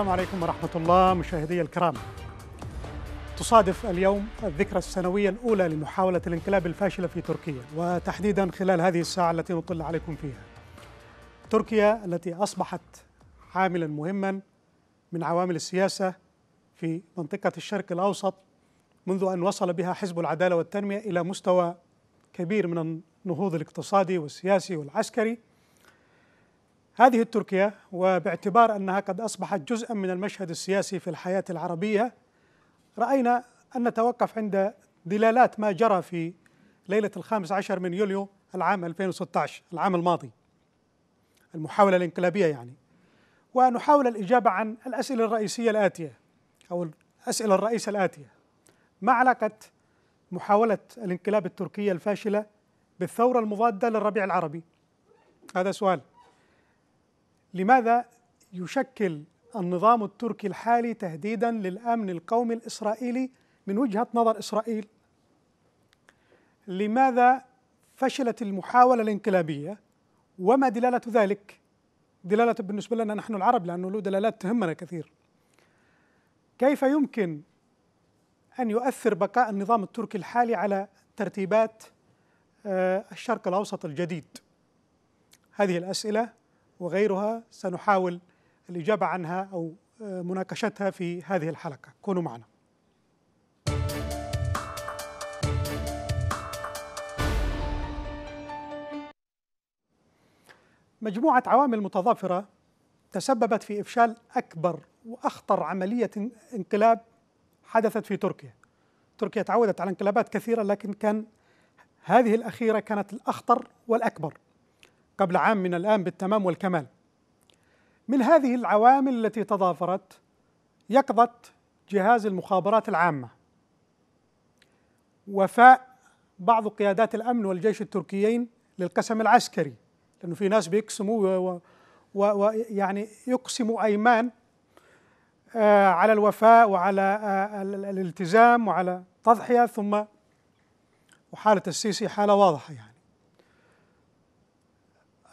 السلام عليكم ورحمة الله مشاهدي الكرام تصادف اليوم الذكرى السنوية الأولى لمحاولة الانقلاب الفاشلة في تركيا وتحديدا خلال هذه الساعة التي نطل عليكم فيها تركيا التي أصبحت عاملا مهما من عوامل السياسة في منطقة الشرق الأوسط منذ أن وصل بها حزب العدالة والتنمية إلى مستوى كبير من النهوض الاقتصادي والسياسي والعسكري هذه تركيا وباعتبار انها قد اصبحت جزءا من المشهد السياسي في الحياه العربيه راينا ان نتوقف عند دلالات ما جرى في ليله الخامس عشر من يوليو العام 2016 العام الماضي المحاوله الانقلابيه يعني ونحاول الاجابه عن الاسئله الرئيسيه الاتيه او الاسئله الرئيسه الاتيه ما علاقه محاوله الانقلاب التركيه الفاشله بالثوره المضاده للربيع العربي هذا سؤال لماذا يشكل النظام التركي الحالي تهديدا للامن القومي الاسرائيلي من وجهه نظر اسرائيل؟ لماذا فشلت المحاوله الانقلابيه؟ وما دلاله ذلك؟ دلاله بالنسبه لنا نحن العرب لانه له دلالات تهمنا كثير. كيف يمكن ان يؤثر بقاء النظام التركي الحالي على ترتيبات آه، الشرق الاوسط الجديد؟ هذه الاسئله وغيرها سنحاول الإجابة عنها أو آه، مناقشتها في هذه الحلقة كونوا معنا مجموعة عوامل متضافرة تسببت في إفشال أكبر وأخطر عملية انقلاب حدثت في تركيا تركيا تعودت على انقلابات كثيرة لكن كان هذه الأخيرة كانت الأخطر والأكبر قبل عام من الآن بالتمام والكمال من هذه العوامل التي تضافرت يقظة جهاز المخابرات العامة وفاء بعض قيادات الأمن والجيش التركيين للقسم العسكري لأنه في ناس بيقسموا ويعني يقسموا أيمان آه، على الوفاء وعلى آه، الالتزام وعلى تضحية ثم وحالة السيسي حالة واضحة يعني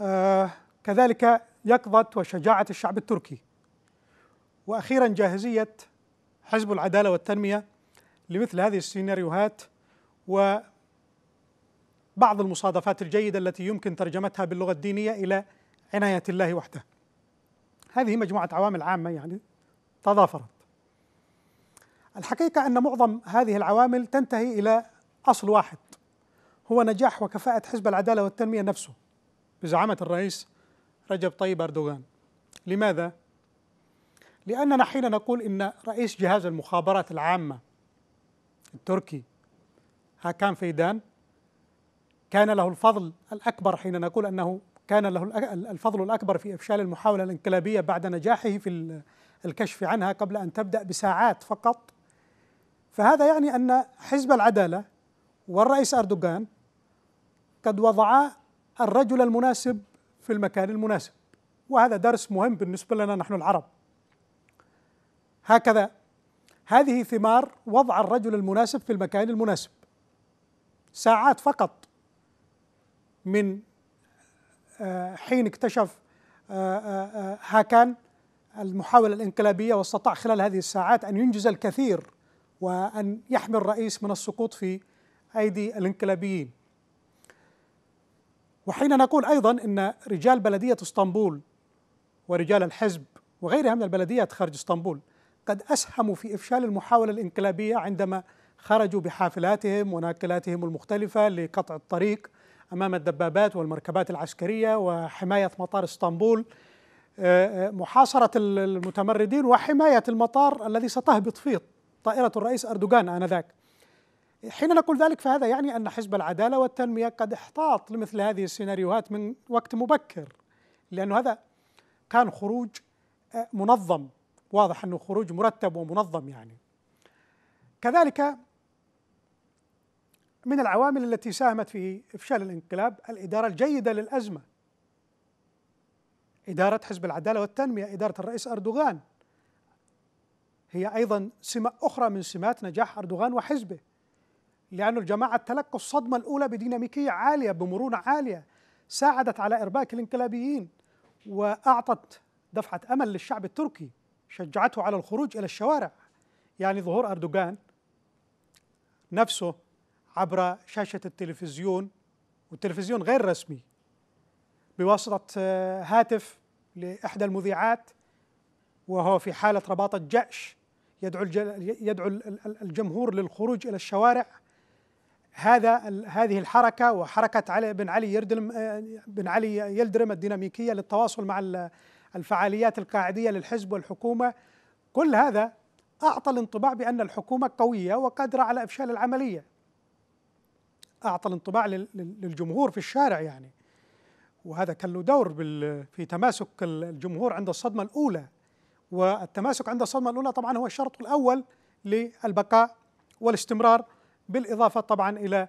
آه، كذلك يقظة وشجاعة الشعب التركي وأخيرا جاهزية حزب العدالة والتنمية لمثل هذه السيناريوهات و بعض المصادفات الجيدة التي يمكن ترجمتها باللغة الدينية إلى عناية الله وحده. هذه مجموعة عوامل عامة يعني تضافرت. الحقيقة أن معظم هذه العوامل تنتهي إلى أصل واحد هو نجاح وكفاءة حزب العدالة والتنمية نفسه. بزعامة الرئيس رجب طيب أردوغان لماذا؟ لأننا حين نقول إن رئيس جهاز المخابرات العامة التركي هاكان فيدان كان له الفضل الأكبر حين نقول أنه كان له الفضل الأكبر في إفشال المحاولة الانقلابية بعد نجاحه في الكشف عنها قبل أن تبدأ بساعات فقط فهذا يعني أن حزب العدالة والرئيس أردوغان قد وضعا الرجل المناسب في المكان المناسب وهذا درس مهم بالنسبة لنا نحن العرب هكذا هذه ثمار وضع الرجل المناسب في المكان المناسب ساعات فقط من آه، حين اكتشف آه، آه، هاكان المحاولة الانقلابية واستطاع خلال هذه الساعات أن ينجز الكثير وأن يحمي الرئيس من السقوط في أيدي الانقلابيين وحين نقول أيضا أن رجال بلدية اسطنبول ورجال الحزب وغيرها من البلديات خارج اسطنبول قد أسهموا في إفشال المحاولة الإنقلابية عندما خرجوا بحافلاتهم وناقلاتهم المختلفة لقطع الطريق أمام الدبابات والمركبات العسكرية وحماية مطار اسطنبول آه، آه، محاصرة المتمردين وحماية المطار الذي ستهبط فيه طائرة الرئيس أردوغان آنذاك حين نقول ذلك فهذا يعني أن حزب العدالة والتنمية قد احتاط لمثل هذه السيناريوهات من وقت مبكر لأن هذا كان خروج آه، منظم واضح أنه خروج مرتب ومنظم يعني كذلك من العوامل التي ساهمت في إفشال الانقلاب الإدارة الجيدة للأزمة إدارة حزب العدالة والتنمية إدارة الرئيس أردوغان هي أيضا سمة أخرى من سمات نجاح أردوغان وحزبه لأن الجماعة تلقوا الصدمة الأولى بديناميكية عالية بمرونة عالية ساعدت على إرباك الانقلابيين وأعطت دفعة أمل للشعب التركي شجعته على الخروج إلى الشوارع يعني ظهور أردوغان نفسه عبر شاشة التلفزيون والتلفزيون غير رسمي بواسطة آه، هاتف لإحدى المذيعات وهو في حالة رباطة جأش يدعو يدعو الجمهور للخروج إلى الشوارع هذا هذه الحركه وحركه علي بن علي يردلم آه، بن علي يلدرم الديناميكيه للتواصل مع الفعاليات القاعديه للحزب والحكومه كل هذا اعطى الانطباع بان الحكومه قويه وقادره على افشال العمليه اعطى الانطباع للجمهور في الشارع يعني وهذا كان له دور في تماسك الجمهور عند الصدمه الاولى والتماسك عند الصدمه الاولى طبعا هو الشرط الاول للبقاء والاستمرار بالإضافة طبعا إلى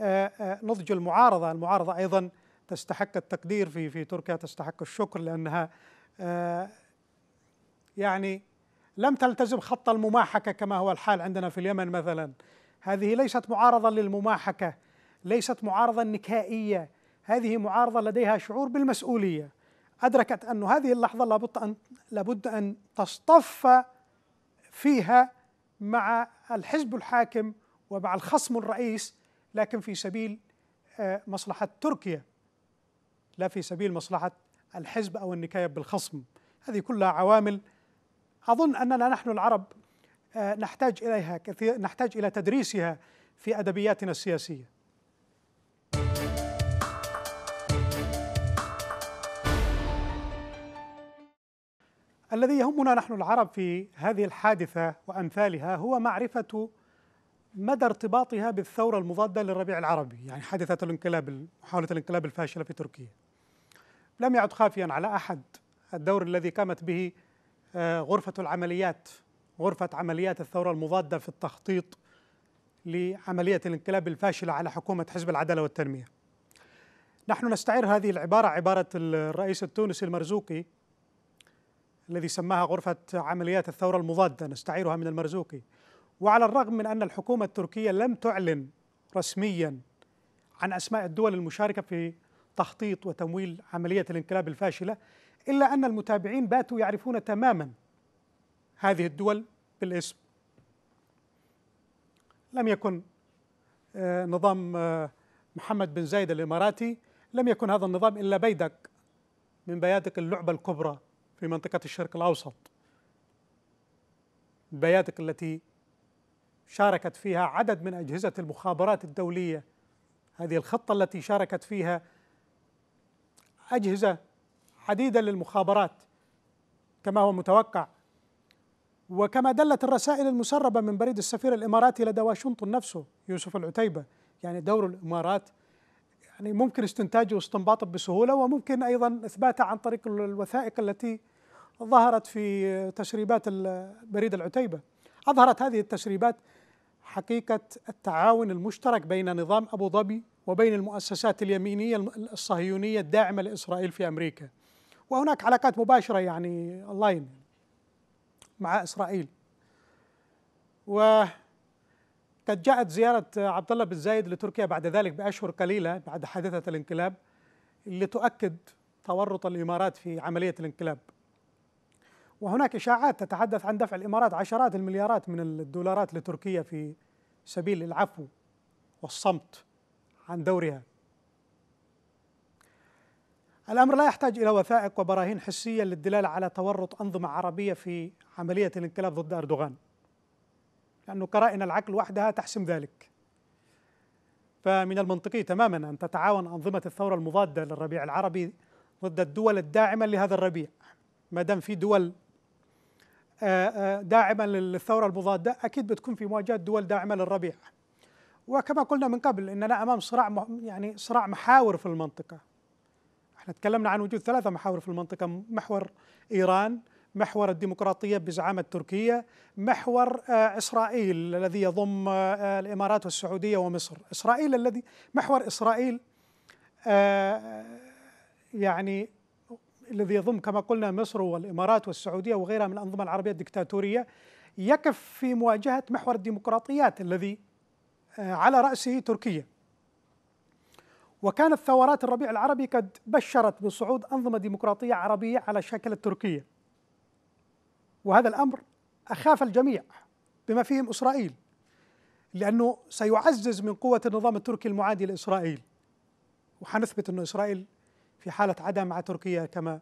آه، آه، نضج المعارضة المعارضة أيضا تستحق التقدير في في تركيا تستحق الشكر لأنها آه، يعني لم تلتزم خط المماحكة كما هو الحال عندنا في اليمن مثلا هذه ليست معارضة للمماحكة ليست معارضة نكائية هذه معارضة لديها شعور بالمسؤولية أدركت أن هذه اللحظة لابد أن لابد أن تصطف فيها مع الحزب الحاكم ومع الخصم الرئيس لكن في سبيل آه، مصلحة تركيا لا في سبيل مصلحة الحزب أو النكاية بالخصم هذه كلها عوامل أظن أننا نحن العرب آه، نحتاج إليها كثير نحتاج إلى تدريسها في أدبياتنا السياسية الذي يهمنا نحن العرب في هذه الحادثة وأمثالها هو معرفة مدى ارتباطها بالثورة المضادة للربيع العربي يعني حادثة الانقلاب محاولة الانقلاب الفاشلة في تركيا لم يعد خافيا على أحد الدور الذي قامت به آه، غرفة العمليات غرفة عمليات الثورة المضادة في التخطيط لعملية الانقلاب الفاشلة على حكومة حزب العدالة والتنمية نحن نستعير هذه العبارة عبارة الرئيس التونسي المرزوقي الذي سماها غرفة عمليات الثورة المضادة نستعيرها من المرزوقي وعلى الرغم من أن الحكومة التركية لم تعلن رسميا عن أسماء الدول المشاركة في تخطيط وتمويل عملية الانقلاب الفاشلة إلا أن المتابعين باتوا يعرفون تماما هذه الدول بالاسم لم يكن آه، نظام آه، محمد بن زايد الإماراتي لم يكن هذا النظام إلا بيدق من بيادق اللعبة الكبرى في منطقة الشرق الأوسط البيادق التي شاركت فيها عدد من أجهزة المخابرات الدولية هذه الخطة التي شاركت فيها أجهزة عديدة للمخابرات كما هو متوقع وكما دلت الرسائل المسربة من بريد السفير الإماراتي لدى واشنطن نفسه يوسف العتيبة يعني دور الإمارات يعني ممكن استنتاجه واستنباطه بسهولة وممكن أيضا إثباته عن طريق الوثائق التي ظهرت في تسريبات بريد العتيبة أظهرت هذه التسريبات حقيقة التعاون المشترك بين نظام أبو ظبي وبين المؤسسات اليمينية الصهيونية الداعمة لإسرائيل في أمريكا وهناك علاقات مباشرة يعني أونلاين مع إسرائيل وقد جاءت زيارة عبد الله بن زايد لتركيا بعد ذلك بأشهر قليلة بعد حادثة الانقلاب لتؤكد تورط الإمارات في عملية الانقلاب وهناك إشاعات تتحدث عن دفع الإمارات عشرات المليارات من الدولارات لتركيا في سبيل العفو والصمت عن دورها الأمر لا يحتاج إلى وثائق وبراهين حسية للدلالة على تورط أنظمة عربية في عملية الانقلاب ضد أردوغان لأن كرائن العقل وحدها تحسم ذلك فمن المنطقي تماما أن تتعاون أنظمة الثورة المضادة للربيع العربي ضد الدول الداعمة لهذا الربيع ما دام في دول آه، آه، داعمة للثورة المضادة أكيد بتكون في مواجهة دول داعمة للربيع وكما قلنا من قبل اننا امام صراع يعني صراع محاور في المنطقه. احنا تكلمنا عن وجود ثلاثه محاور في المنطقه، محور ايران، محور الديمقراطيه بزعامه تركيا، محور آه، اسرائيل الذي يضم الامارات والسعوديه ومصر، اسرائيل الذي محور اسرائيل يعني الذي يضم كما قلنا مصر والإمارات والسعودية وغيرها من الأنظمة العربية الدكتاتورية يكف في مواجهة محور الديمقراطيات الذي آه، على رأسه تركيا وكانت ثورات الربيع العربي قد بشرت بصعود أنظمة ديمقراطية عربية على شكل التركية وهذا الأمر أخاف الجميع بما فيهم إسرائيل لأنه سيعزز من قوة النظام التركي المعادي لإسرائيل وحنثبت أن إسرائيل في حالة عداء مع تركيا كما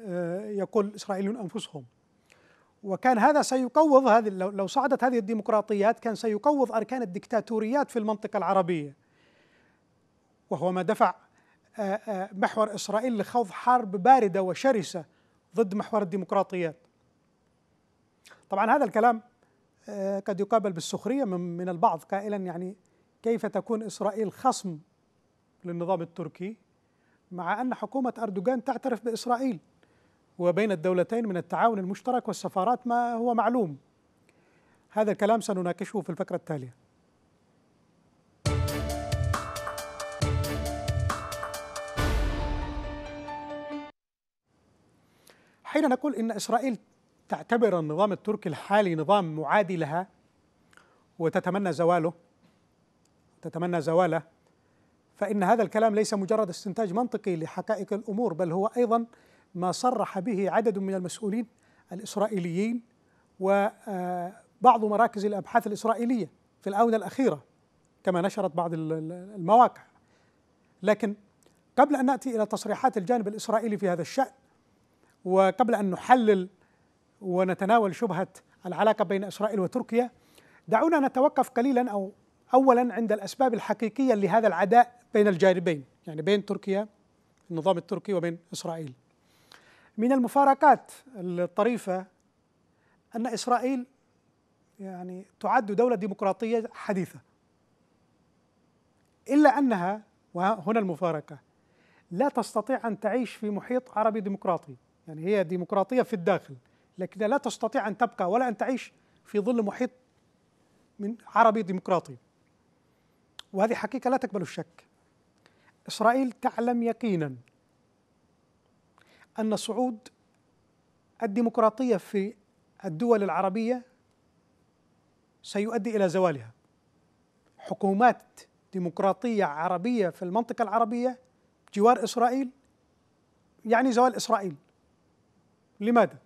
آه، يقول إسرائيليون أنفسهم وكان هذا سيقوض هذه لو صعدت هذه الديمقراطيات كان سيقوض أركان الدكتاتوريات في المنطقة العربية وهو ما دفع آه، آه، محور إسرائيل لخوض حرب باردة وشرسة ضد محور الديمقراطيات طبعا هذا الكلام قد يقابل بالسخرية من البعض قائلا يعني كيف تكون إسرائيل خصم للنظام التركي مع أن حكومة أردوغان تعترف بإسرائيل وبين الدولتين من التعاون المشترك والسفارات ما هو معلوم هذا الكلام سنناقشه في الفقرة التالية حين نقول إن إسرائيل تعتبر النظام التركي الحالي نظام معادي لها وتتمنى زواله تتمنى زواله فإن هذا الكلام ليس مجرد استنتاج منطقي لحقائق الأمور بل هو أيضا ما صرح به عدد من المسؤولين الإسرائيليين وبعض آه، مراكز الأبحاث الإسرائيلية في الآونة الأخيرة كما نشرت بعض المواقع لكن قبل أن نأتي إلى تصريحات الجانب الإسرائيلي في هذا الشأن وقبل أن نحلل ونتناول شبهة العلاقة بين إسرائيل وتركيا دعونا نتوقف قليلا أو اولا عند الاسباب الحقيقيه لهذا العداء بين الجانبين يعني بين تركيا النظام التركي وبين اسرائيل من المفارقات الطريفه ان اسرائيل يعني تعد دوله ديمقراطيه حديثه الا انها وهنا المفارقه لا تستطيع ان تعيش في محيط عربي ديمقراطي يعني هي ديمقراطيه في الداخل لكن لا تستطيع ان تبقى ولا ان تعيش في ظل محيط من عربي ديمقراطي وهذه حقيقة لا تقبل الشك إسرائيل تعلم يقينا أن صعود الديمقراطية في الدول العربية سيؤدي إلى زوالها حكومات ديمقراطية عربية في المنطقة العربية جوار إسرائيل يعني زوال إسرائيل لماذا؟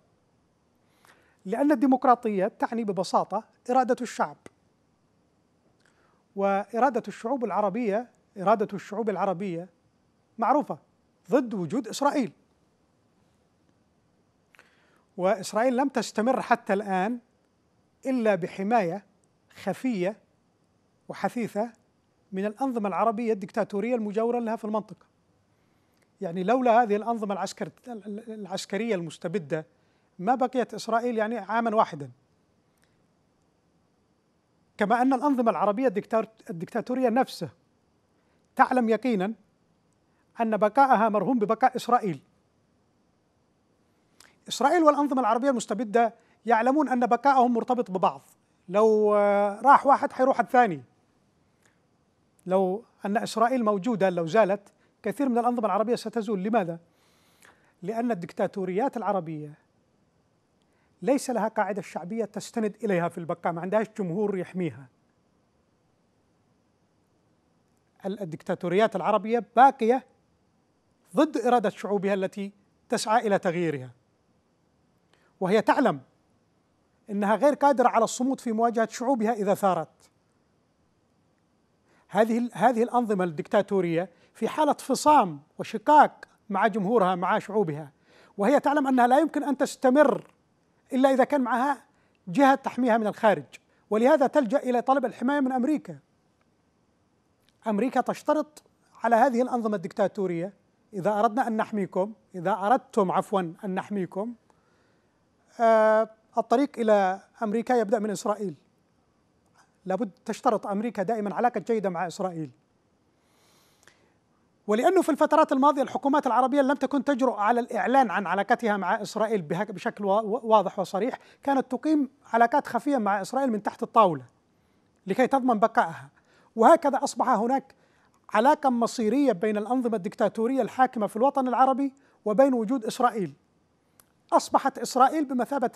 لأن الديمقراطية تعني ببساطة إرادة الشعب وإرادة الشعوب العربية إرادة الشعوب العربية معروفة ضد وجود إسرائيل وإسرائيل لم تستمر حتى الآن إلا بحماية خفية وحثيثة من الأنظمة العربية الدكتاتورية المجاورة لها في المنطقة يعني لولا هذه الأنظمة العسكر العسكرية المستبدة ما بقيت إسرائيل يعني عاما واحدا كما أن الأنظمة العربية الدكتاتورية نفسها تعلم يقينا أن بقاءها مرهون ببقاء إسرائيل إسرائيل والأنظمة العربية المستبدة يعلمون أن بقائهم مرتبط ببعض لو آه، راح واحد حيروح الثاني لو أن إسرائيل موجودة لو زالت كثير من الأنظمة العربية ستزول لماذا؟ لأن الدكتاتوريات العربية ليس لها قاعدة شعبية تستند إليها في البقاء ما عندهاش جمهور يحميها الدكتاتوريات العربية باقية ضد إرادة شعوبها التي تسعى إلى تغييرها وهي تعلم أنها غير قادرة على الصمود في مواجهة شعوبها إذا ثارت هذه هذه الأنظمة الدكتاتورية في حالة فصام وشقاق مع جمهورها مع شعوبها وهي تعلم أنها لا يمكن أن تستمر إلا إذا كان معها جهة تحميها من الخارج ولهذا تلجأ إلى طلب الحماية من أمريكا أمريكا تشترط على هذه الأنظمة الدكتاتورية إذا أردنا أن نحميكم إذا أردتم عفوا أن نحميكم آه الطريق إلى أمريكا يبدأ من إسرائيل لابد تشترط أمريكا دائما علاقة جيدة مع إسرائيل ولأنه في الفترات الماضية الحكومات العربية لم تكن تجرؤ على الإعلان عن علاقتها مع إسرائيل بشكل واضح وصريح كانت تقيم علاقات خفية مع إسرائيل من تحت الطاولة لكي تضمن بقائها وهكذا أصبح هناك علاقة مصيرية بين الأنظمة الدكتاتورية الحاكمة في الوطن العربي وبين وجود إسرائيل أصبحت إسرائيل بمثابة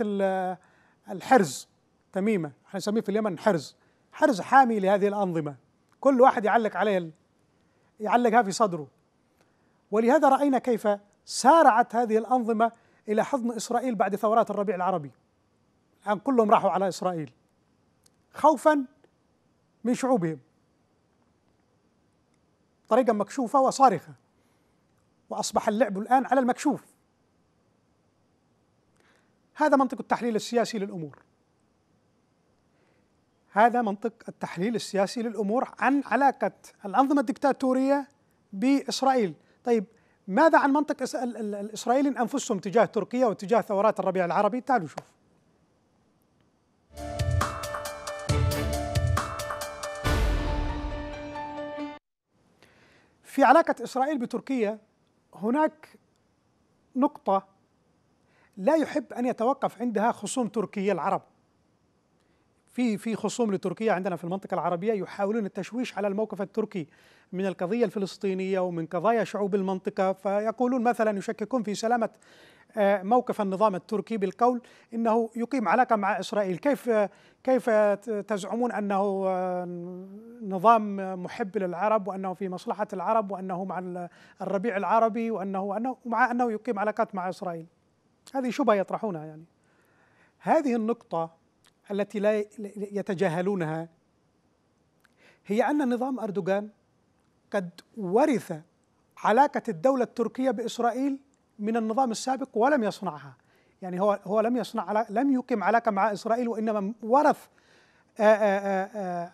الحرز تميمة احنا نسميه في اليمن حرز حرز حامي لهذه الأنظمة كل واحد يعلق عليه يعلقها في صدره ولهذا راينا كيف سارعت هذه الانظمه الى حضن اسرائيل بعد ثورات الربيع العربي الان كلهم راحوا على اسرائيل خوفا من شعوبهم طريقه مكشوفه وصارخه واصبح اللعب الان على المكشوف هذا منطق التحليل السياسي للامور هذا منطق التحليل السياسي للامور عن علاقه الانظمه الدكتاتوريه باسرائيل طيب ماذا عن منطق الاسرائيليين انفسهم تجاه تركيا وتجاه ثورات الربيع العربي تعالوا شوف في علاقة إسرائيل بتركيا هناك نقطة لا يحب أن يتوقف عندها خصوم تركيا العرب في في خصوم لتركيا عندنا في المنطقه العربيه يحاولون التشويش على الموقف التركي من القضيه الفلسطينيه ومن قضايا شعوب المنطقه فيقولون مثلا يشككون في سلامه آه، موقف النظام التركي بالقول انه يقيم علاقه مع اسرائيل، كيف كيف تزعمون انه آه، نظام محب للعرب وانه في مصلحه العرب وانه مع الربيع العربي وانه انه مع انه يقيم علاقات مع اسرائيل. هذه شبهه يطرحونها يعني. هذه النقطه التي لا يتجاهلونها هي أن نظام أردوغان قد ورث علاقة الدولة التركية بإسرائيل من النظام السابق ولم يصنعها يعني هو هو لم يصنع لم يقم علاقة مع إسرائيل وإنما ورث آآ آآ آآ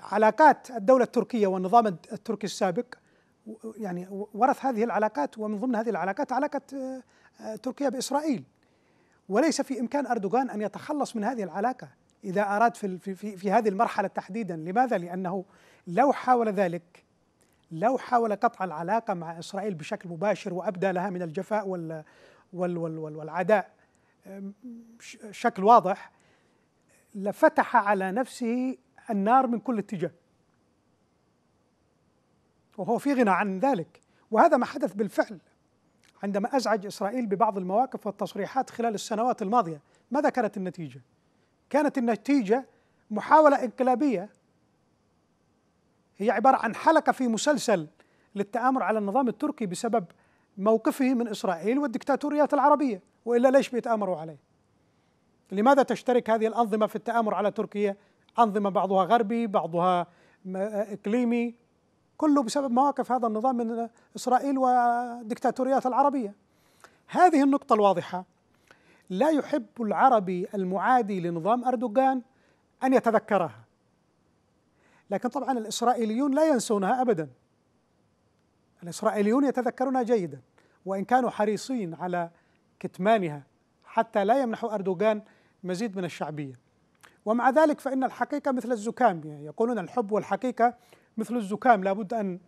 علاقات الدولة التركية والنظام التركي السابق يعني ورث هذه العلاقات ومن ضمن هذه العلاقات علاقة تركيا بإسرائيل وليس في إمكان أردوغان أن يتخلص من هذه العلاقة إذا أراد في, في, في هذه المرحلة تحديدا لماذا؟ لأنه لو حاول ذلك لو حاول قطع العلاقة مع إسرائيل بشكل مباشر وأبدى لها من الجفاء وال وال وال وال والعداء شكل واضح لفتح على نفسه النار من كل اتجاه وهو في غنى عن ذلك وهذا ما حدث بالفعل عندما أزعج إسرائيل ببعض المواقف والتصريحات خلال السنوات الماضية ماذا كانت النتيجة؟ كانت النتيجة محاولة انقلابية هي عبارة عن حلقة في مسلسل للتآمر على النظام التركي بسبب موقفه من إسرائيل والدكتاتوريات العربية وإلا ليش بيتآمروا عليه لماذا تشترك هذه الأنظمة في التآمر على تركيا أنظمة بعضها غربي بعضها إقليمي كله بسبب مواقف هذا النظام من إسرائيل والدكتاتوريات العربية هذه النقطة الواضحة لا يحب العربي المعادي لنظام أردوغان أن يتذكرها لكن طبعا الإسرائيليون لا ينسونها أبدا الإسرائيليون يتذكرونها جيدا وإن كانوا حريصين على كتمانها حتى لا يمنحوا أردوغان مزيد من الشعبية ومع ذلك فإن الحقيقة مثل الزكام يقولون الحب والحقيقة مثل الزكام لابد أن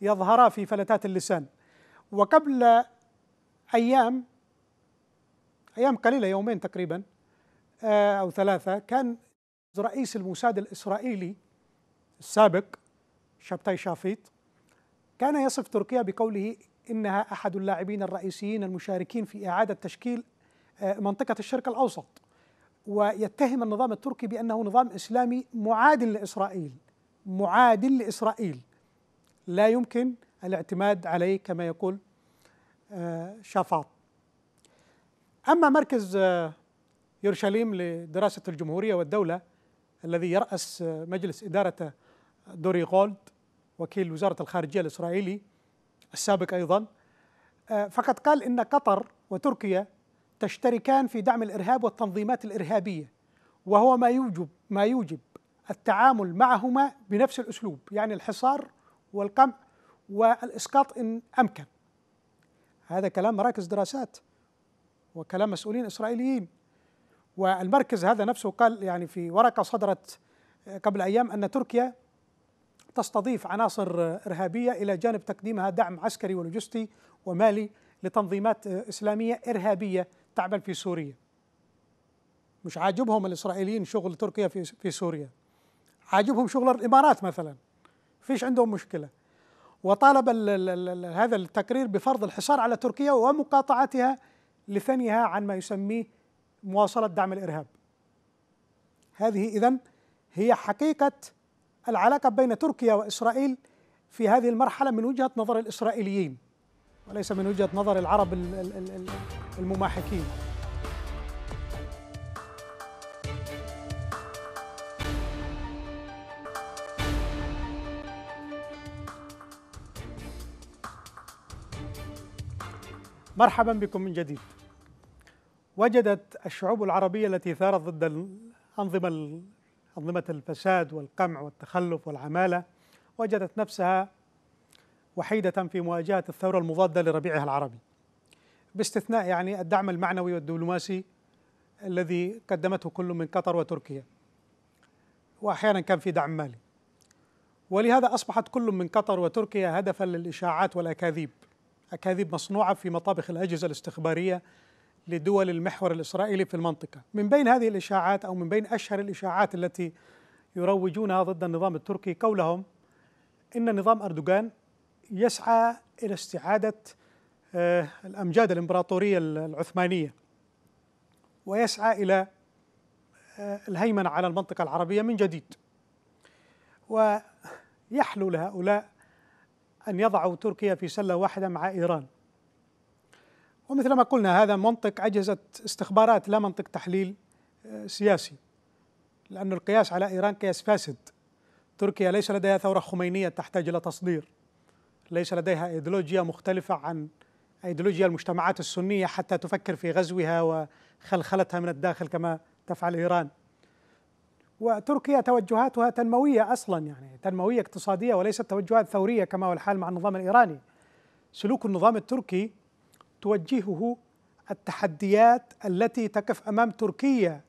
يظهرا في فلتات اللسان وقبل أيام أيام قليلة يومين تقريبا آه، أو ثلاثة كان رئيس الموساد الإسرائيلي السابق شابتاي شافيت كان يصف تركيا بقوله إنها أحد اللاعبين الرئيسيين المشاركين في إعادة تشكيل آه، منطقة الشرق الأوسط ويتهم النظام التركي بأنه نظام إسلامي معاد لإسرائيل معادل لإسرائيل لا يمكن الاعتماد عليه كما يقول آه، شافاط أما مركز آه، يورشليم لدراسة الجمهورية والدولة الذي يرأس آه، مجلس إدارته دوري غولد وكيل وزارة الخارجية الإسرائيلي السابق أيضا فقد قال إن قطر وتركيا تشتركان في دعم الإرهاب والتنظيمات الإرهابية وهو ما يوجب ما يوجب التعامل معهما بنفس الأسلوب يعني الحصار والقمع والإسقاط إن أمكن هذا كلام مراكز دراسات وكلام مسؤولين إسرائيليين والمركز هذا نفسه قال يعني في ورقة صدرت قبل أيام أن تركيا تستضيف عناصر إرهابية إلى جانب تقديمها دعم عسكري ولوجستي ومالي لتنظيمات إسلامية إرهابية تعمل في سوريا مش عاجبهم الإسرائيليين شغل تركيا في, في سوريا عاجبهم شغل الامارات مثلا فيش عندهم مشكله وطالب الـ الـ الـ هذا التقرير بفرض الحصار على تركيا ومقاطعتها لثنيها عن ما يسميه مواصله دعم الارهاب هذه اذا هي حقيقه العلاقه بين تركيا واسرائيل في هذه المرحله من وجهه نظر الاسرائيليين وليس من وجهه نظر العرب المماحكين مرحبا بكم من جديد وجدت الشعوب العربية التي ثارت ضد الأنظمة أنظمة الفساد والقمع والتخلف والعمالة وجدت نفسها وحيدة في مواجهة الثورة المضادة لربيعها العربي باستثناء يعني الدعم المعنوي والدبلوماسي الذي قدمته كل من قطر وتركيا وأحيانا كان في دعم مالي ولهذا أصبحت كل من قطر وتركيا هدفا للإشاعات والأكاذيب أكاذيب مصنوعة في مطابخ الأجهزة الاستخبارية لدول المحور الإسرائيلي في المنطقة من بين هذه الإشاعات أو من بين أشهر الإشاعات التي يروجونها ضد النظام التركي قولهم إن نظام أردوغان يسعى إلى استعادة آه، الأمجاد الإمبراطورية العثمانية ويسعى إلى آه، الهيمنة على المنطقة العربية من جديد ويحلو لهؤلاء أن يضعوا تركيا في سلة واحدة مع إيران ومثل ما قلنا هذا منطق أجهزة استخبارات لا منطق تحليل آه، سياسي لأن القياس على إيران قياس فاسد تركيا ليس لديها ثورة خمينية تحتاج إلى تصدير ليس لديها ايديولوجيا مختلفة عن ايديولوجيا المجتمعات السنية حتى تفكر في غزوها وخلخلتها من الداخل كما تفعل إيران وتركيا توجهاتها تنموية أصلا يعني تنموية اقتصادية وليست توجهات ثورية كما هو الحال مع النظام الإيراني سلوك النظام التركي توجهه التحديات التي تقف أمام تركيا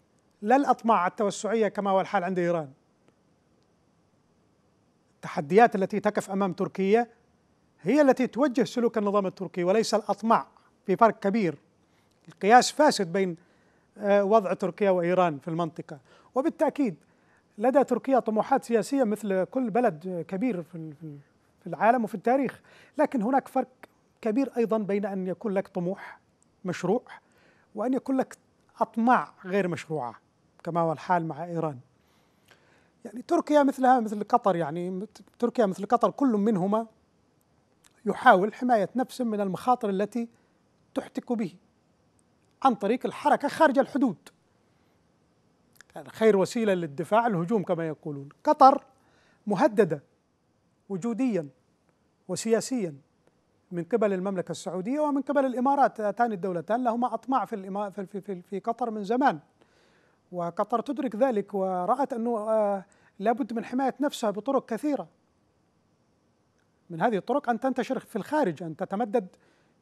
لا الأطماع التوسعية كما هو الحال عند إيران التحديات التي تقف أمام تركيا هي التي توجه سلوك النظام التركي وليس الأطماع في فرق كبير القياس فاسد بين آه، وضع تركيا وإيران في المنطقة وبالتأكيد لدى تركيا طموحات سياسية مثل كل بلد كبير في العالم وفي التاريخ لكن هناك فرق كبير أيضا بين أن يكون لك طموح مشروع وأن يكون لك أطماع غير مشروعة كما هو الحال مع إيران يعني تركيا مثلها مثل قطر يعني تركيا مثل قطر كل منهما يحاول حماية نفسه من المخاطر التي تحتك به عن طريق الحركة خارج الحدود خير وسيلة للدفاع الهجوم كما يقولون قطر مهددة وجوديا وسياسيا من قبل المملكة السعودية ومن قبل الإمارات هاتان الدولتان لهما أطماع في, في, في, في قطر من زمان وقطر تدرك ذلك ورأت أنه آه، لابد من حماية نفسها بطرق كثيرة من هذه الطرق أن تنتشر في الخارج أن تتمدد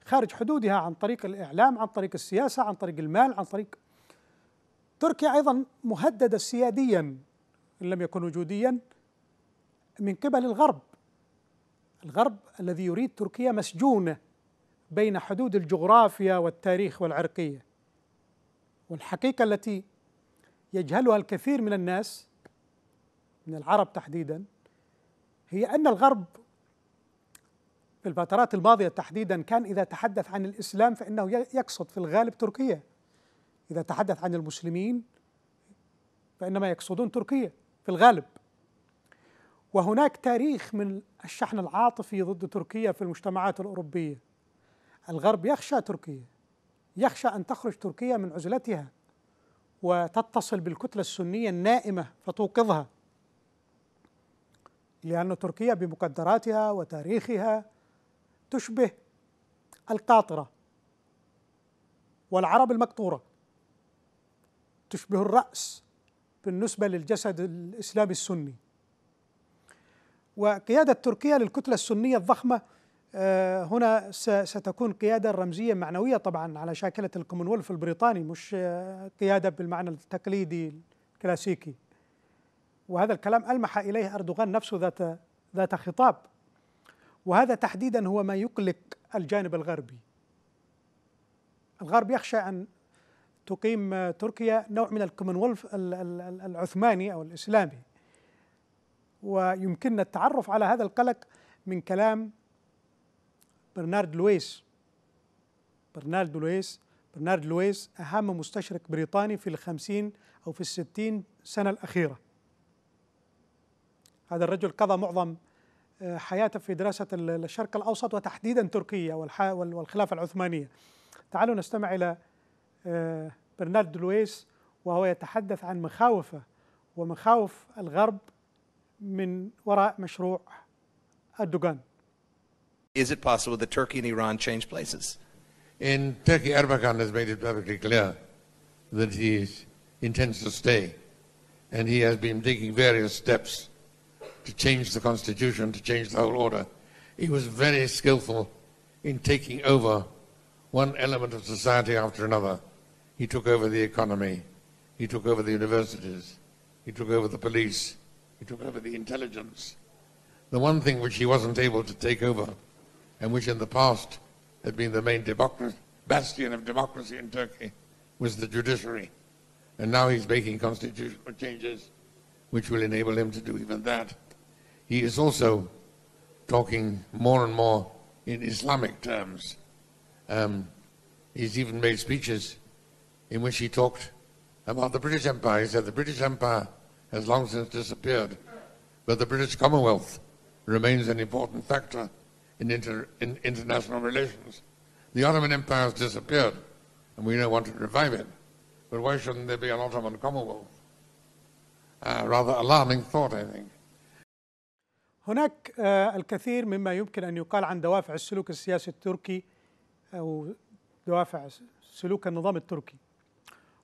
خارج حدودها عن طريق الإعلام عن طريق السياسة عن طريق المال عن طريق تركيا أيضا مهددة سياديا إن لم يكن وجوديا من قبل الغرب الغرب الذي يريد تركيا مسجونة بين حدود الجغرافيا والتاريخ والعرقية والحقيقة التي يجهلها الكثير من الناس من العرب تحديدا هي أن الغرب في الفترات الماضية تحديدا كان إذا تحدث عن الإسلام فإنه يقصد في الغالب تركيا إذا تحدث عن المسلمين فإنما يقصدون تركيا في الغالب وهناك تاريخ من الشحن العاطفي ضد تركيا في المجتمعات الأوروبية الغرب يخشى تركيا يخشى أن تخرج تركيا من عزلتها وتتصل بالكتلة السنية النائمة فتوقظها لأن تركيا بمقدراتها وتاريخها تشبه القاطرة والعرب المقطورة تشبه الرأس بالنسبة للجسد الإسلامي السني وقيادة تركيا للكتلة السنية الضخمة آه، هنا ستكون قيادة رمزية معنوية طبعا على شاكلة الكومنولث البريطاني مش آه، قيادة بالمعنى التقليدي الكلاسيكي وهذا الكلام ألمح إليه أردوغان نفسه ذات ذات خطاب وهذا تحديدا هو ما يقلق الجانب الغربي الغرب يخشى أن تقيم تركيا نوع من الكومنولث العثماني أو الإسلامي ويمكننا التعرف على هذا القلق من كلام برنارد لويس برنارد لويس برنارد لويس أهم مستشرق بريطاني في الخمسين أو في الستين سنة الأخيرة هذا الرجل قضى معظم آه، حياته في دراسة الشرق الأوسط وتحديدا تركيا والخلافة العثمانية تعالوا نستمع إلى برنارد لويس وهو يتحدث عن مخاوفه ومخاوف الغرب من وراء مشروع الدوغان. Is it possible that Turkey and Iran change places? In Turkey, Erdogan has made it perfectly clear that he intends to stay, and he has been taking various steps to change the constitution, to change the whole order. He was very skillful in taking over one element of society after another. He took over the economy. He took over the universities. He took over the police. He took over the intelligence. The one thing which he wasn't able to take over, and which in the past had been the main bastion of democracy in Turkey, was the judiciary. And now he's making constitutional changes which will enable him to do even that. He is also talking more and more in Islamic terms. Um, he's even made speeches in which he talked about the British Empire. He said the British Empire has long since disappeared, but the British Commonwealth remains an important factor in, inter, in international relations. The Ottoman Empire has disappeared, and we don't want to revive it. But why shouldn't there be an Ottoman Commonwealth? Uh, rather alarming thought, I think. هناك الكثير مما يمكن ان يقال عن دوافع السلوك السياسي التركي او دوافع سلوك النظام التركي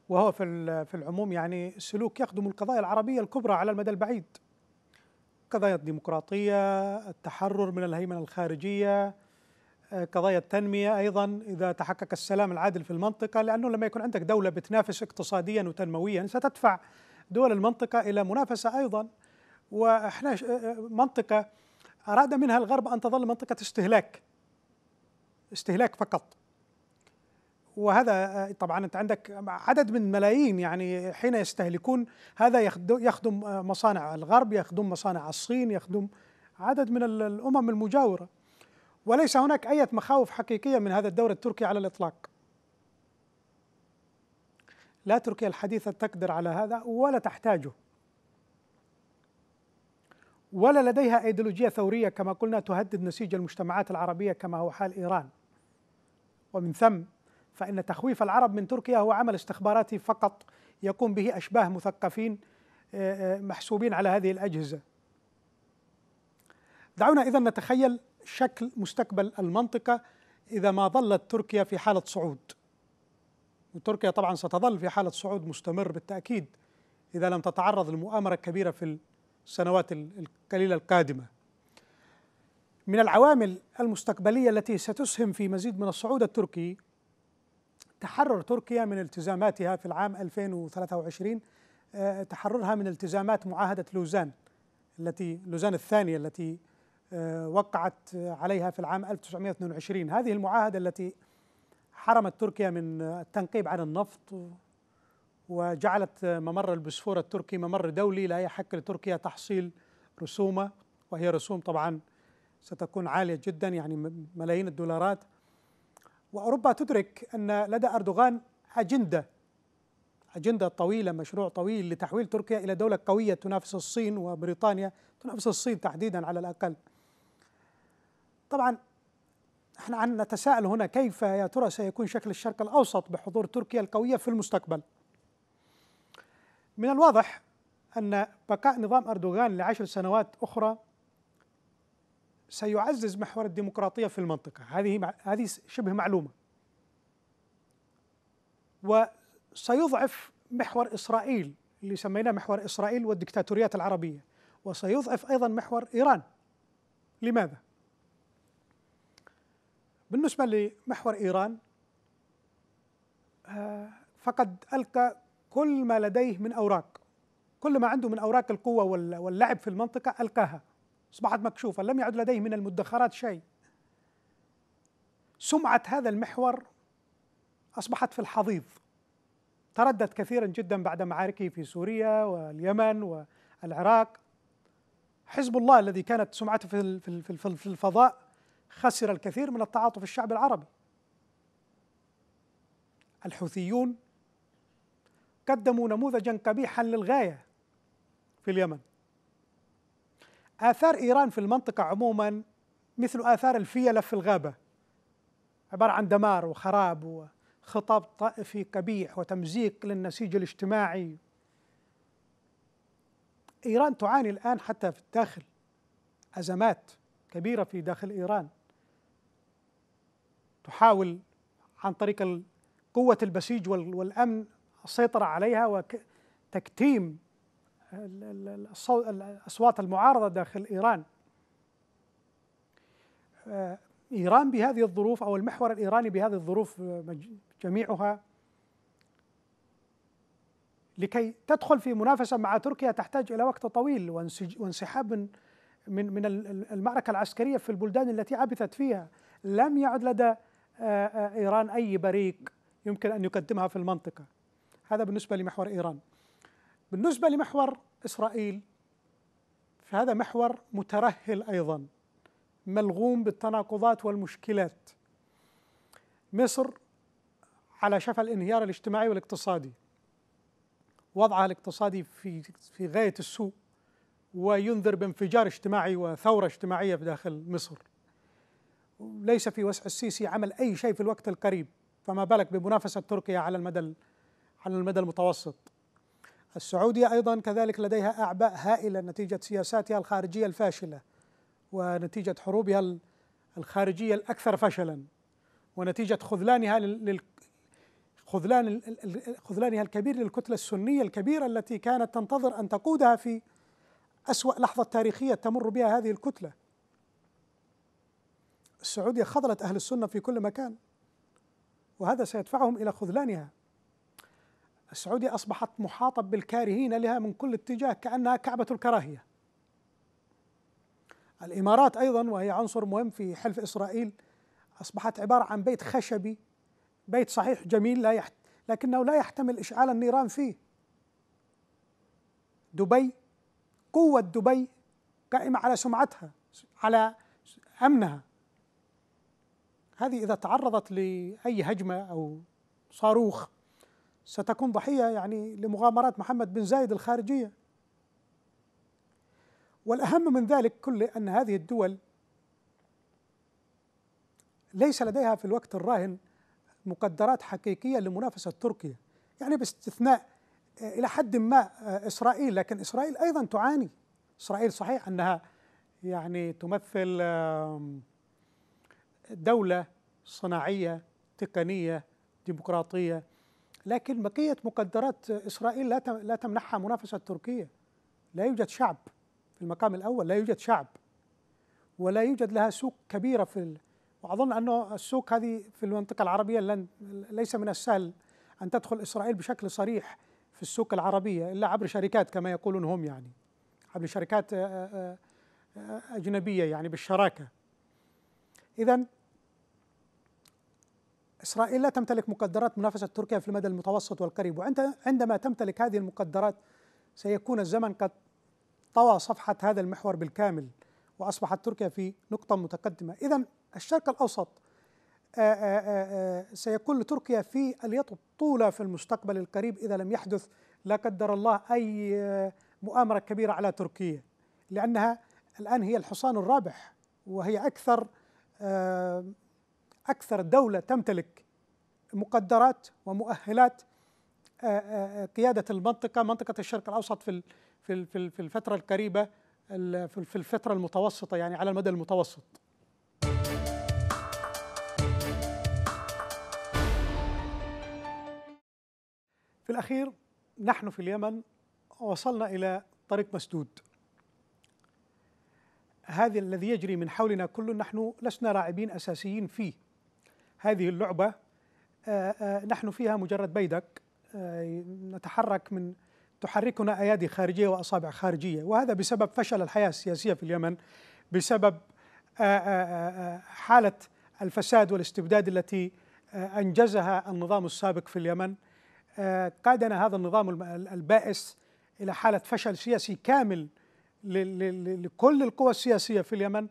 وهو في في العموم يعني سلوك يخدم القضايا العربيه الكبرى على المدى البعيد. قضايا الديمقراطيه، التحرر من الهيمنه الخارجيه، آه، قضايا التنميه ايضا اذا تحقق السلام العادل في المنطقه لانه لما يكون عندك دوله بتنافس اقتصاديا وتنمويا ستدفع دول المنطقه الى منافسه ايضا. واحنا آه، آه، منطقه اراد منها الغرب ان تظل منطقه استهلاك. استهلاك فقط. وهذا طبعا انت عندك عدد من ملايين يعني حين يستهلكون هذا يخدم مصانع الغرب يخدم مصانع الصين يخدم عدد من الامم المجاوره وليس هناك اي مخاوف حقيقيه من هذا الدور التركي على الاطلاق لا تركيا الحديثه تقدر على هذا ولا تحتاجه ولا لديها ايديولوجيه ثوريه كما قلنا تهدد نسيج المجتمعات العربيه كما هو حال ايران ومن ثم فإن تخويف العرب من تركيا هو عمل استخباراتي فقط يقوم به أشباه مثقفين آه، آه، محسوبين على هذه الأجهزة دعونا إذا نتخيل شكل مستقبل المنطقة إذا ما ظلت تركيا في حالة صعود وتركيا طبعا ستظل في حالة صعود مستمر بالتأكيد إذا لم تتعرض لمؤامرة كبيرة في السنوات القليلة القادمة من العوامل المستقبلية التي ستسهم في مزيد من الصعود التركي تحرر تركيا من التزاماتها في العام 2023 آه، تحررها من التزامات معاهدة لوزان التي لوزان الثانية التي آه، وقعت عليها في العام 1922 هذه المعاهدة التي حرمت تركيا من التنقيب عن النفط وجعلت ممر البسفور التركي ممر دولي لا يحق لتركيا تحصيل رسومه وهي رسوم طبعا ستكون عاليه جدا يعني ملايين الدولارات وأوروبا تدرك أن لدى أردوغان أجندة أجندة طويلة مشروع طويل لتحويل تركيا إلى دولة قوية تنافس الصين وبريطانيا تنافس الصين تحديدا على الأقل طبعا احنا نتساءل هنا كيف يا ترى سيكون شكل الشرق الأوسط بحضور تركيا القوية في المستقبل من الواضح أن بقاء نظام أردوغان لعشر سنوات أخرى سيعزز محور الديمقراطيه في المنطقه هذه هذه شبه معلومه وسيضعف محور اسرائيل اللي سميناه محور اسرائيل والدكتاتوريات العربيه وسيضعف ايضا محور ايران لماذا بالنسبه لمحور ايران آه، فقد القى كل ما لديه من اوراق كل ما عنده من اوراق القوه واللعب في المنطقه القاها أصبحت مكشوفة لم يعد لديه من المدخرات شيء سمعة هذا المحور أصبحت في الحضيض تردد كثيرا جدا بعد معاركه في سوريا واليمن والعراق حزب الله الذي كانت سمعته في في الفضاء خسر الكثير من التعاطف الشعب العربي الحوثيون قدموا نموذجا قبيحا للغايه في اليمن آثار إيران في المنطقة عموما مثل آثار الفيلة في الغابة عبارة عن دمار وخراب وخطاب طائفي قبيح وتمزيق للنسيج الاجتماعي إيران تعاني الآن حتى في الداخل أزمات كبيرة في داخل إيران تحاول عن طريق قوة البسيج والأمن السيطرة عليها وتكتيم الأصوات المعارضة داخل إيران آه، إيران بهذه الظروف أو المحور الإيراني بهذه الظروف آه، جميعها لكي تدخل في منافسة مع تركيا تحتاج إلى وقت طويل وانسحاب من من من المعركة العسكرية في البلدان التي عبثت فيها لم يعد لدى آه، إيران أي بريق يمكن أن يقدمها في المنطقة هذا بالنسبة لمحور إيران بالنسبة لمحور إسرائيل فهذا محور مترهل أيضا ملغوم بالتناقضات والمشكلات مصر على شفا الانهيار الاجتماعي والاقتصادي وضعها الاقتصادي في في غايه السوء وينذر بانفجار اجتماعي وثوره اجتماعيه في داخل مصر ليس في وسع السيسي عمل اي شيء في الوقت القريب فما بالك بمنافسه تركيا على المدى على المدى المتوسط السعودية أيضا كذلك لديها أعباء هائلة نتيجة سياساتها الخارجية الفاشلة ونتيجة حروبها الخارجية الأكثر فشلا ونتيجة خذلانها لل... خذلان خذلانها الكبير للكتلة السنية الكبيرة التي كانت تنتظر أن تقودها في أسوأ لحظة تاريخية تمر بها هذه الكتلة السعودية خذلت أهل السنة في كل مكان وهذا سيدفعهم إلى خذلانها السعودية أصبحت محاطة بالكارهين لها من كل اتجاه كأنها كعبة الكراهية الإمارات أيضا وهي عنصر مهم في حلف إسرائيل أصبحت عبارة عن بيت خشبي بيت صحيح جميل لا يحت... لكنه لا يحتمل إشعال النيران فيه دبي قوة دبي قائمة على سمعتها على أمنها هذه إذا تعرضت لأي هجمة أو صاروخ ستكون ضحية يعني لمغامرات محمد بن زايد الخارجية والأهم من ذلك كله أن هذه الدول ليس لديها في الوقت الراهن مقدرات حقيقية لمنافسة تركيا يعني باستثناء آه، إلى حد ما آه، إسرائيل لكن إسرائيل أيضا تعاني إسرائيل صحيح أنها يعني تمثل دولة صناعية تقنية ديمقراطية لكن بقية مقدرات إسرائيل لا لا تمنحها منافسة تركيا لا يوجد شعب في المقام الأول لا يوجد شعب ولا يوجد لها سوق كبيرة في ال... وأظن أنه السوق هذه في المنطقة العربية لن ليس من السهل أن تدخل إسرائيل بشكل صريح في السوق العربية إلا عبر شركات كما يقولون هم يعني عبر شركات آه، آه، آه، أجنبية يعني بالشراكة إذا إسرائيل لا تمتلك مقدرات منافسة تركيا في المدى المتوسط والقريب وعندما تمتلك هذه المقدرات سيكون الزمن قد طوى صفحة هذا المحور بالكامل وأصبحت تركيا في نقطة متقدمة إذا الشرق الأوسط آه، آه، آه، سيكون لتركيا في اليد الطولة في المستقبل القريب إذا لم يحدث لا قدر الله أي مؤامرة كبيرة على تركيا لأنها الآن هي الحصان الرابح وهي أكثر أكثر دولة تمتلك مقدرات ومؤهلات آه، آه، قيادة المنطقة منطقة الشرق الأوسط في في في الفترة القريبة في الفترة المتوسطة يعني على المدى المتوسط في الأخير نحن في اليمن وصلنا إلى طريق مسدود هذا الذي يجري من حولنا كل نحن لسنا راعبين أساسيين فيه هذه اللعبة آه، آه، نحن فيها مجرد بيدك آه، نتحرك من تحركنا أيادي خارجية وأصابع خارجية وهذا بسبب فشل الحياة السياسية في اليمن بسبب حالة الفساد والاستبداد التي أنجزها النظام السابق في اليمن قادنا هذا النظام البائس إلى حالة فشل سياسي كامل لكل القوى السياسية في اليمن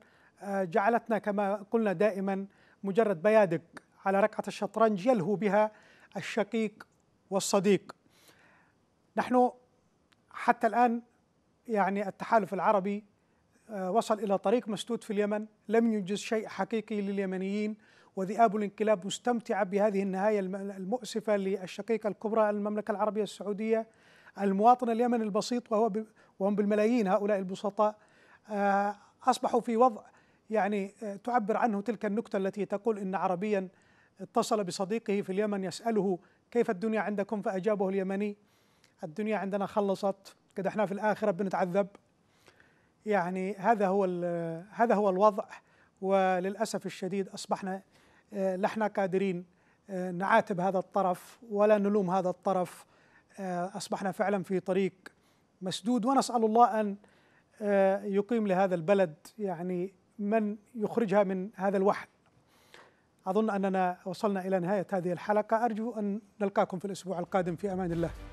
جعلتنا كما قلنا دائما مجرد بيادق على ركعة الشطرنج يلهو بها الشقيق والصديق نحن حتى الآن يعني التحالف العربي آه، وصل إلى طريق مسدود في اليمن لم ينجز شيء حقيقي لليمنيين وذئاب الانقلاب مستمتعة بهذه النهاية المؤسفة للشقيقة الكبرى المملكة العربية السعودية المواطن اليمني البسيط وهو وهم بالملايين هؤلاء البسطاء آه، أصبحوا في وضع يعني آه، تعبر عنه تلك النكتة التي تقول إن عربيا اتصل بصديقه في اليمن يسأله كيف الدنيا عندكم فأجابه اليمني الدنيا عندنا خلصت كده احنا في الآخرة بنتعذب يعني هذا هو هذا هو الوضع وللأسف الشديد أصبحنا آه، لحنا قادرين آه، نعاتب هذا الطرف ولا نلوم هذا الطرف أصبحنا فعلا في طريق مسدود ونسأل الله أن يقيم لهذا البلد يعني من يخرجها من هذا الوحل أظن أننا وصلنا إلى نهاية هذه الحلقة أرجو أن نلقاكم في الأسبوع القادم في أمان الله